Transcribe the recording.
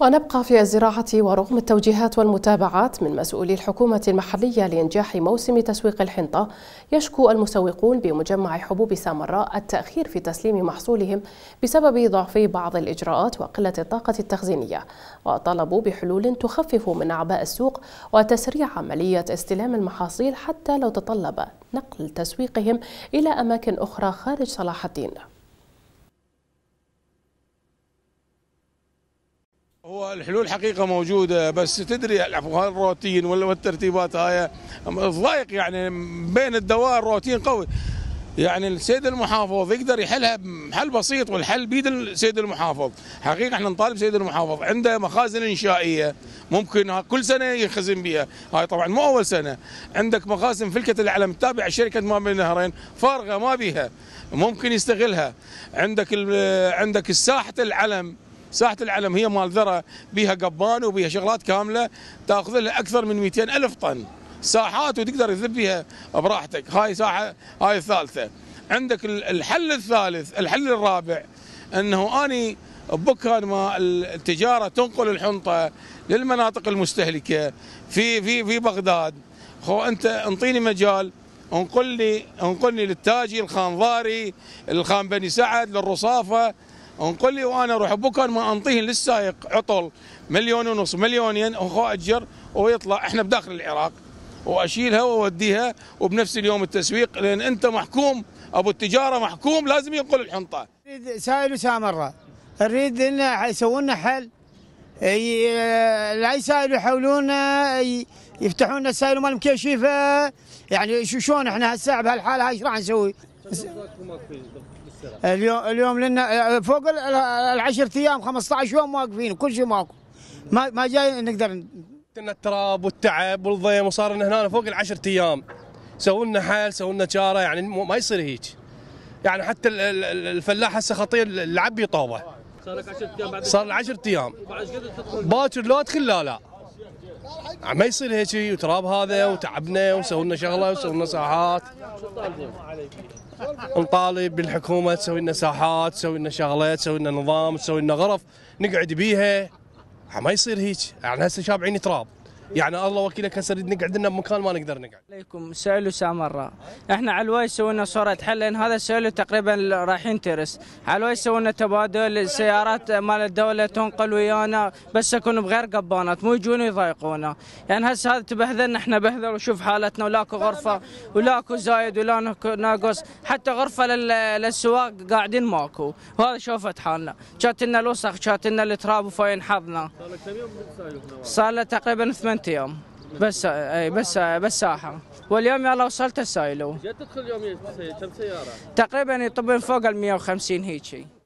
ونبقى في الزراعة ورغم التوجيهات والمتابعات من مسؤولي الحكومة المحلية لإنجاح موسم تسويق الحنطة يشكو المسوقون بمجمع حبوب سامراء التأخير في تسليم محصولهم بسبب ضعف بعض الإجراءات وقلة الطاقة التخزينية وطلبوا بحلول تخفف من أعباء السوق وتسريع عملية استلام المحاصيل حتى لو تطلب نقل تسويقهم إلى أماكن أخرى خارج صلاح الدين هو الحلول حقيقة موجودة بس تدري الروتين ولا والترتيبات هاي ضايق يعني بين الدوائر روتين قوي يعني السيد المحافظ يقدر يحلها بحل بسيط والحل بيد السيد المحافظ حقيقه احنا نطالب سيد المحافظ عنده مخازن انشائيه ممكن كل سنه يخزن بها هاي طبعا مو اول سنه عندك مخازن فلكه العلم تابعه شركه ما بين النهرين فارغه ما بيها ممكن يستغلها عندك عندك ساحه العلم ساحه العلم هي مال ذره بيها قبان وبيها شغلات كامله تاخذ لها اكثر من 200 الف طن ساحات وتقدر تذب بها براحتك هاي ساحه هاي الثالثه عندك الحل الثالث الحل الرابع انه اني بكان ما التجاره تنقل الحنطه للمناطق المستهلكه في في في بغداد خو انت انطيني مجال انقلني انقلني للتاجي الخانضاري الخان بني سعد للرصافه انقل لي وانا اروح بكر ما انطيه للسائق عطل مليون ونص مليونين اخو اجر ويطلع احنا بداخل العراق واشيلها واوديها وبنفس اليوم التسويق لان انت محكوم ابو التجاره محكوم لازم ينقل الحنطه. نريد سائل وسامره نريد ان يسوون لنا حل لا يسائل يحاولون يفتحون لنا السائل مال مكشفه يعني شو شلون احنا هالساعه بهالحاله هاي ايش راح نسوي؟ اليوم اليوم لنا فوق العشرة ايام 15 يوم واقفين كل شيء ماكو ما ما جاي نقدر كنا التراب والتعب والضيم وصار لنا هنا فوق العشرة ايام سووا لنا حل سووا لنا شاره يعني ما يصير هيك يعني حتى الفلاح هسه خطير العبي طوبه صار لك 10 ايام بعد 10 ايام باكر لو ادخل لا لا ما يصير هيك وتراب هذا وتعبنا وسوي لنا شغله وسوي لنا ساحات نطالب بالحكومه تسوي لنا ساحات تسوي لنا شغله تسوي لنا نظام تسوي لنا غرف نقعد بيها ما يصير هيك يعني هسه شابعين تراب يعني الله وكيلك هسه نقعد لنا بمكان ما نقدر نقعد. عليكم سالوا سامرة احنا على الواي سوينا صورة حل لان هذا سالوا تقريبا رايحين ترس على الواي سوينا تبادل سيارات مال الدولة تنقل ويانا بس اكون بغير قبانات مو يجون يضايقونا يعني هسه هذا تبهذلنا احنا بهذل وشوف حالتنا ولاكو غرفة ولاكو زايد ولا ناقص حتى غرفة للسواق قاعدين ماكو وهذا شوفت حالنا جات لنا الوسخ جات لنا التراب وفاين حظنا صار لنا تقريبا ثمان ثمانية ايام بس اي بس بس ساحه واليوم يلا وصلت السايلو جد تدخل اليوم كم سياره؟ تقريبا يطبون فوق ال 150 هيجي